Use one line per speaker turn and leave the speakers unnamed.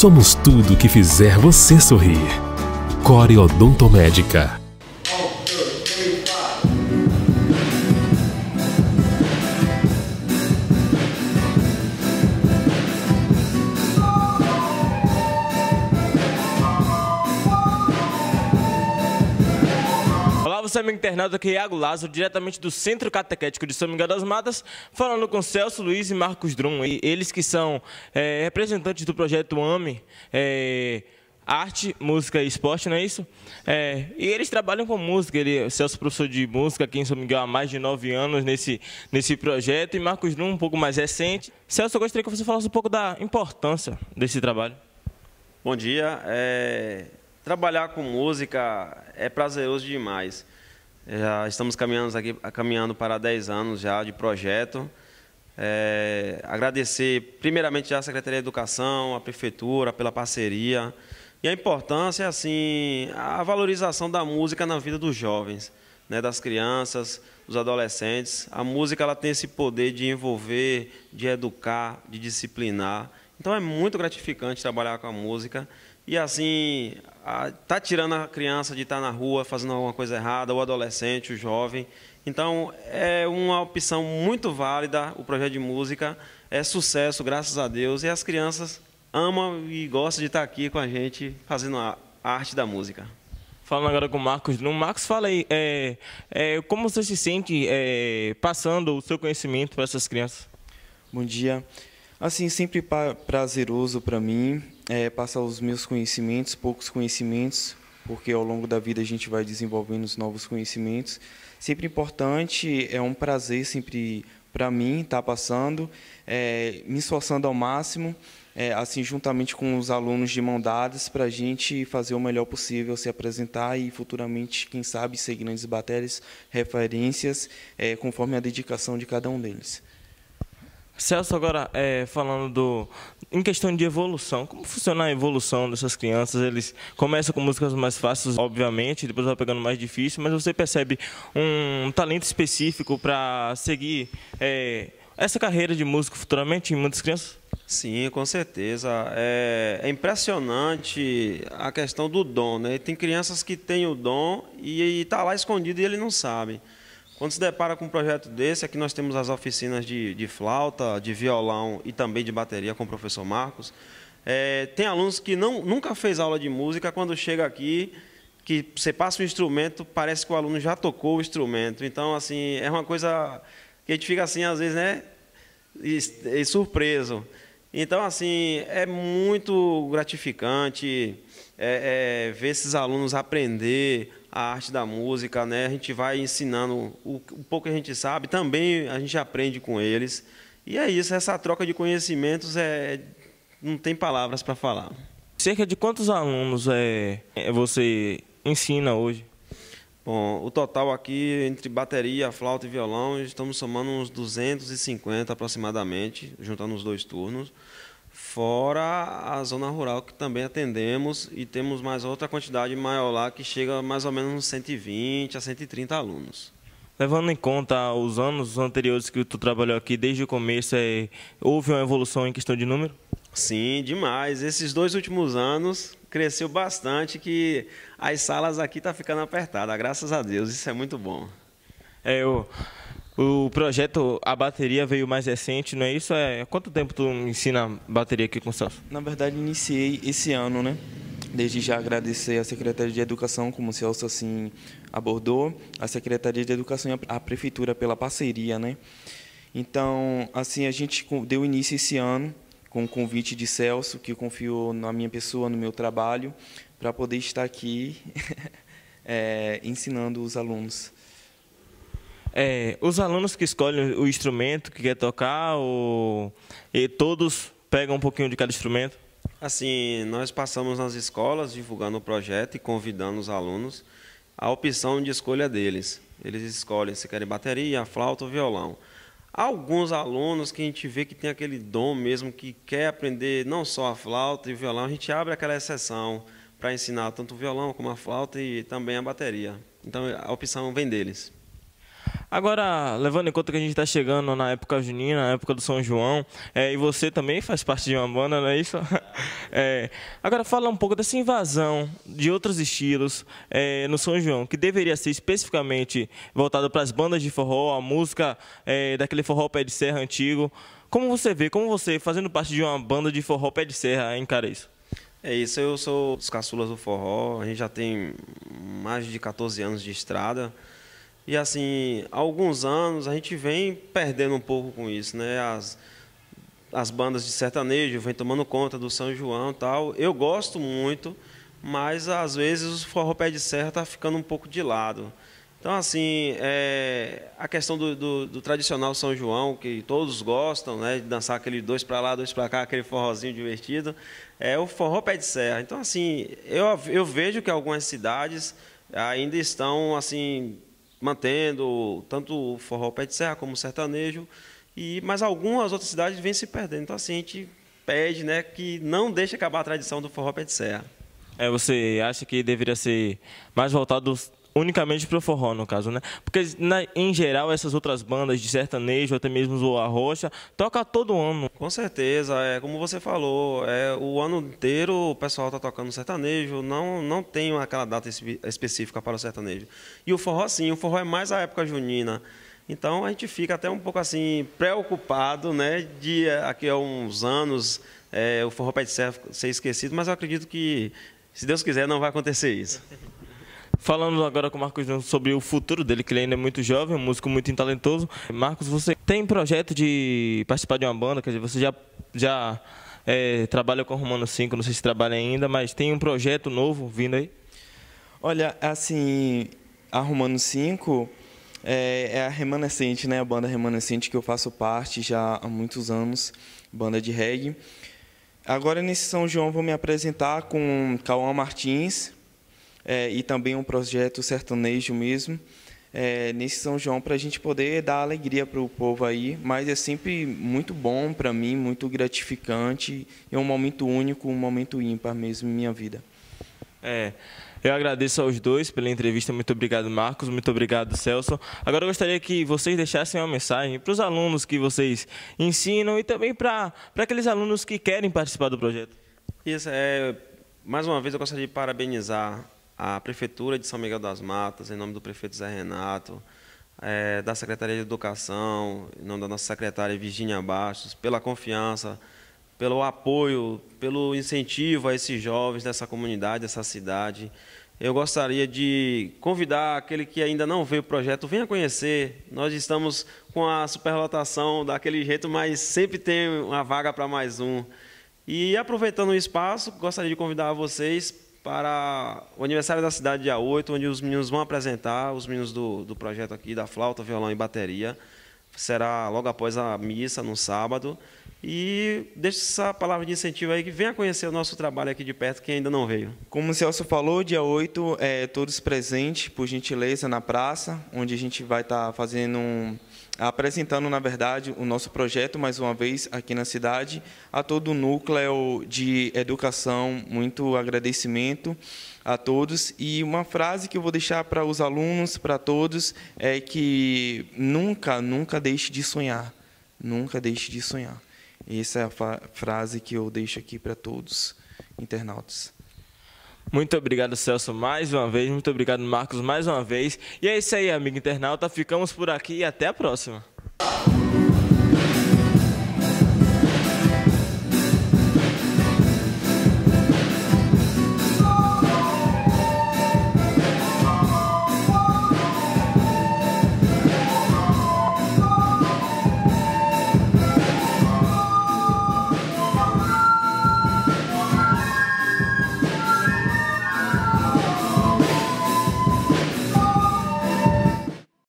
Somos tudo que fizer você sorrir. Odontomédica.
nosso amigo internauta aqui, é Iago Lázaro, diretamente do Centro Catequético de São Miguel das Matas, falando com Celso Luiz e Marcos Drum, e eles que são é, representantes do projeto AME, é, Arte, Música e Esporte, não é isso? É, e eles trabalham com música, ele, Celso é professor de música aqui em São Miguel há mais de nove anos nesse, nesse projeto, e Marcos Drum um pouco mais recente. Celso, eu gostaria que você falasse um pouco da importância desse trabalho.
Bom dia. É, trabalhar com música é prazeroso demais. Já estamos caminhando, aqui, caminhando para 10 anos já de projeto. É, agradecer primeiramente à Secretaria de Educação, à Prefeitura pela parceria e a importância, assim, a valorização da música na vida dos jovens, né, das crianças, dos adolescentes. A música ela tem esse poder de envolver, de educar, de disciplinar. Então é muito gratificante trabalhar com a música e assim está ah, tirando a criança de estar tá na rua fazendo alguma coisa errada, o adolescente, o jovem. Então, é uma opção muito válida o projeto de música. É sucesso, graças a Deus. E as crianças
amam e gostam de estar tá aqui com a gente fazendo a arte da música. Falando agora com o Marcos Lum. Marcos, fala aí, é, é, como você se sente é, passando o seu conhecimento para essas crianças?
Bom dia. Assim, sempre prazeroso para mim é, passar os meus conhecimentos, poucos conhecimentos, porque ao longo da vida a gente vai desenvolvendo os novos conhecimentos. Sempre importante, é um prazer sempre para mim estar tá passando, é, me esforçando ao máximo, é, assim juntamente com os alunos de mão dadas, para a gente fazer o melhor possível, se apresentar e futuramente, quem sabe, ser grandes baterias, referências, é, conforme a dedicação de cada um deles. Celso, agora é, falando do, em questão de
evolução, como funciona a evolução dessas crianças? Eles começam com músicas mais fáceis, obviamente, depois vai pegando mais difícil, mas você percebe um talento específico para seguir é, essa carreira de músico futuramente em muitas crianças? Sim, com certeza.
É, é impressionante a questão do dom, né? Tem crianças que têm o dom e está lá escondido e ele não sabe. Quando se depara com um projeto desse, aqui nós temos as oficinas de, de flauta, de violão e também de bateria com o professor Marcos. É, tem alunos que não, nunca fez aula de música, quando chega aqui, que você passa o instrumento, parece que o aluno já tocou o instrumento. Então, assim, é uma coisa que a gente fica assim, às vezes, né? E, e surpreso. Então, assim, é muito gratificante é, é, ver esses alunos aprender a arte da música, né? A gente vai ensinando o, o pouco que a gente sabe, também a gente aprende com eles. E é isso, essa troca de conhecimentos é não tem palavras para falar.
Cerca de quantos alunos é, é, você ensina
hoje? Bom, o total aqui entre bateria, flauta e violão, estamos somando uns 250 aproximadamente, juntando os dois turnos fora a zona rural que também atendemos e temos mais outra quantidade maior lá que chega mais ou menos uns 120 a 130 alunos.
Levando em conta os anos anteriores que tu trabalhou aqui, desde o começo, é, houve uma evolução em questão de número? Sim,
demais. Esses dois últimos anos cresceu bastante, que as salas aqui estão
tá ficando apertadas, graças a Deus, isso é muito bom. É, eu... O projeto, a bateria veio mais recente, não é isso? É, quanto tempo tu ensina bateria aqui com o Celso?
Na verdade, iniciei esse ano, né? Desde já agradecer à Secretaria de Educação, como o Celso assim abordou, a Secretaria de Educação e a Prefeitura pela parceria, né? Então, assim, a gente deu início esse ano com o convite de Celso, que confiou na minha pessoa, no meu trabalho, para poder estar aqui é, ensinando os alunos. É, os alunos que escolhem
o instrumento que quer tocar, ou, e todos pegam um pouquinho de cada instrumento?
Assim, nós passamos nas escolas divulgando o projeto e convidando os alunos a opção de escolha deles. Eles escolhem se querem bateria, flauta ou violão. alguns alunos que a gente vê que tem aquele dom mesmo, que quer aprender não só a flauta e o violão, a gente abre aquela exceção para ensinar tanto o violão como a flauta e também a bateria. Então a opção vem deles.
Agora, levando em conta que a gente está chegando na época junina, na época do São João, é, e você também faz parte de uma banda, não é isso? É, agora, fala um pouco dessa invasão de outros estilos é, no São João, que deveria ser especificamente voltado para as bandas de forró, a música é, daquele forró pé de serra antigo. Como você vê, como você, fazendo parte de uma banda de forró pé de serra, encara isso? É isso,
eu sou os caçulas do forró, a gente já tem mais de 14 anos de estrada. E assim, há alguns anos a gente vem perdendo um pouco com isso, né? As, as bandas de sertanejo vêm tomando conta do São João tal. Eu gosto muito, mas às vezes o forró pé de serra está ficando um pouco de lado. Então, assim, é, a questão do, do, do, tradicional São João, que todos gostam, né, de dançar aquele dois para lá, dois para cá, aquele forrozinho divertido, é o forró pé de serra. Então, assim, eu, eu vejo que algumas cidades ainda estão, assim, mantendo tanto o forró pé de serra como o sertanejo, e, mas algumas outras cidades vêm se perdendo. Então, assim, a gente pede né, que
não deixe acabar a tradição do forró pé de serra. É, você acha que deveria ser mais voltado unicamente pro forró, no caso, né? Porque, na, em geral, essas outras bandas de sertanejo, até mesmo o Arrocha, toca todo ano. Com certeza, é como você falou, é,
o ano inteiro o pessoal tá tocando sertanejo, não, não tem aquela data específica para o sertanejo. E o forró, sim, o forró é mais a época junina. Então a gente fica até um pouco assim preocupado, né? De é, aqui a uns anos é, o forró pé de
serra ser esquecido, mas eu acredito que, se Deus quiser, não vai acontecer isso. Falando agora com o Marcos Júnior sobre o futuro dele, que ele ainda é muito jovem, um músico muito talentoso. Marcos, você tem projeto de participar de uma banda? Quer dizer, você já, já é, trabalha com
o Romano 5, não sei se trabalha ainda, mas tem um projeto novo vindo aí? Olha, assim, a Romano 5 é, é a remanescente, né? A banda remanescente que eu faço parte já há muitos anos, banda de reggae. Agora, nesse São João, vou me apresentar com Cauã Martins, é, e também um projeto sertanejo mesmo, é, nesse São João, para a gente poder dar alegria para o povo aí. Mas é sempre muito bom para mim, muito gratificante, é um momento único, um momento ímpar mesmo em minha vida. É. Eu agradeço aos dois pela
entrevista. Muito obrigado, Marcos. Muito obrigado, Celso. Agora eu gostaria que vocês deixassem uma mensagem para os alunos que vocês ensinam e também para aqueles alunos que querem participar do projeto.
Isso. É, mais uma vez, eu gostaria de parabenizar a Prefeitura de São Miguel das Matas, em nome do prefeito Zé Renato, é, da Secretaria de Educação, em nome da nossa secretária Virginia Bastos, pela confiança, pelo apoio, pelo incentivo a esses jovens dessa comunidade, dessa cidade. Eu gostaria de convidar aquele que ainda não vê o projeto, venha conhecer. Nós estamos com a superlotação daquele jeito, mas sempre tem uma vaga para mais um. E aproveitando o espaço, gostaria de convidar vocês para o aniversário da cidade, dia 8, onde os meninos vão apresentar, os meninos do, do projeto aqui, da flauta, violão e bateria. Será logo após a missa, no sábado. E deixo essa palavra de incentivo aí, que venha conhecer o nosso trabalho aqui de perto, quem ainda não veio.
Como o Celso falou, dia 8, é, todos presentes, por gentileza, na praça, onde a gente vai estar tá fazendo um apresentando, na verdade, o nosso projeto, mais uma vez, aqui na cidade, a todo o núcleo de educação, muito agradecimento a todos. E uma frase que eu vou deixar para os alunos, para todos, é que nunca, nunca deixe de sonhar. Nunca deixe de sonhar. Essa é a frase que eu deixo aqui para todos, internautas.
Muito obrigado, Celso, mais uma vez. Muito obrigado, Marcos, mais uma vez. E é isso aí, amigo internauta. Ficamos por aqui e até a próxima.